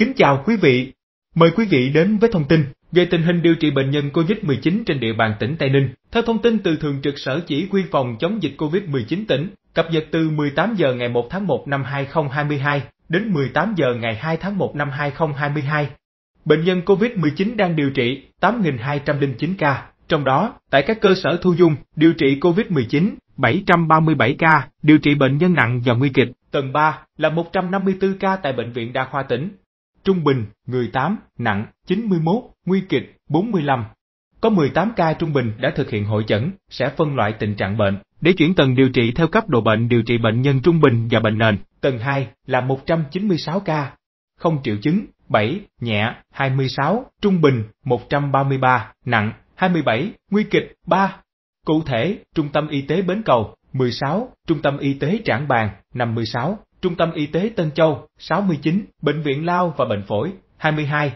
Kính chào quý vị. Mời quý vị đến với thông tin về tình hình điều trị bệnh nhân COVID-19 trên địa bàn tỉnh Tây Ninh. Theo thông tin từ Thường trực Sở Chỉ huy phòng chống dịch COVID-19 tỉnh, cập nhật từ 18 giờ ngày 1 tháng 1 năm 2022 đến 18 giờ ngày 2 tháng 1 năm 2022. Bệnh nhân COVID-19 đang điều trị 8.209 ca, trong đó tại các cơ sở thu dung điều trị COVID-19 737 ca, điều trị bệnh nhân nặng và nguy kịch, tầng 3 là 154 ca tại Bệnh viện Đa khoa tỉnh, trung bình người 8, nặng 91, nguy kịch 45. Có 18 ca trung bình đã thực hiện hội chẩn, sẽ phân loại tình trạng bệnh để chuyển tầng điều trị theo cấp độ bệnh điều trị bệnh nhân trung bình và bệnh nền. Tầng 2 là 196 ca, không triệu chứng 7, nhẹ 26, trung bình 133, nặng 27, nguy kịch 3. Cụ thể, Trung tâm Y tế Bến Cầu 16, Trung tâm Y tế Trảng Bàng 56, Trung tâm Y tế Tân Châu 69, Bệnh viện Lao và Bệnh Phổi 22,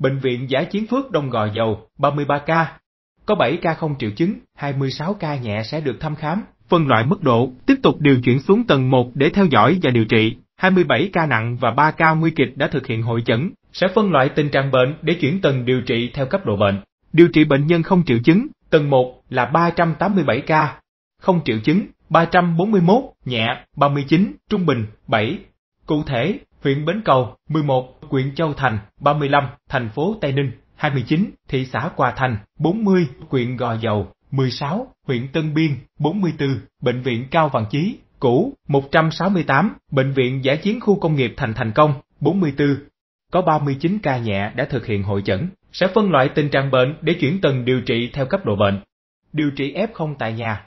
Bệnh viện Giả Chiến Phước Đông Gò Dầu 33 ca, có 7 ca không triệu chứng, 26 ca nhẹ sẽ được thăm khám, phân loại mức độ, tiếp tục điều chuyển xuống tầng 1 để theo dõi và điều trị. 27 ca nặng và 3 ca nguy kịch đã thực hiện hội chẩn, sẽ phân loại tình trạng bệnh để chuyển tầng điều trị theo cấp độ bệnh. Điều trị bệnh nhân không triệu chứng, tầng 1 là 387 ca, không triệu chứng 341 nhẹ 39 trung bình 7. Cụ thể, huyện Bến Cầu 11, huyện Châu Thành 35, thành phố Tây Ninh 29, thị xã Quà Thành 40, huyện Gò Dầu 16, huyện Tân Biên 44, bệnh viện Cao Văn Chí cũ 168, bệnh viện giải chiến khu công nghiệp Thành Thành Công 44. Có 39 ca nhẹ đã thực hiện hội chẩn, sẽ phân loại tình trạng bệnh để chuyển tầng điều trị theo cấp độ bệnh. Điều trị F0 tại nhà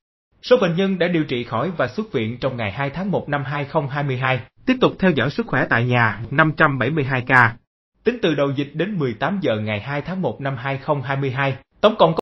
Số bệnh nhân đã điều trị khỏi và xuất viện trong ngày 2 tháng 1 năm 2022, tiếp tục theo dõi sức khỏe tại nhà 572 ca. Tính từ đầu dịch đến 18 giờ ngày 2 tháng 1 năm 2022, tổng cộng có.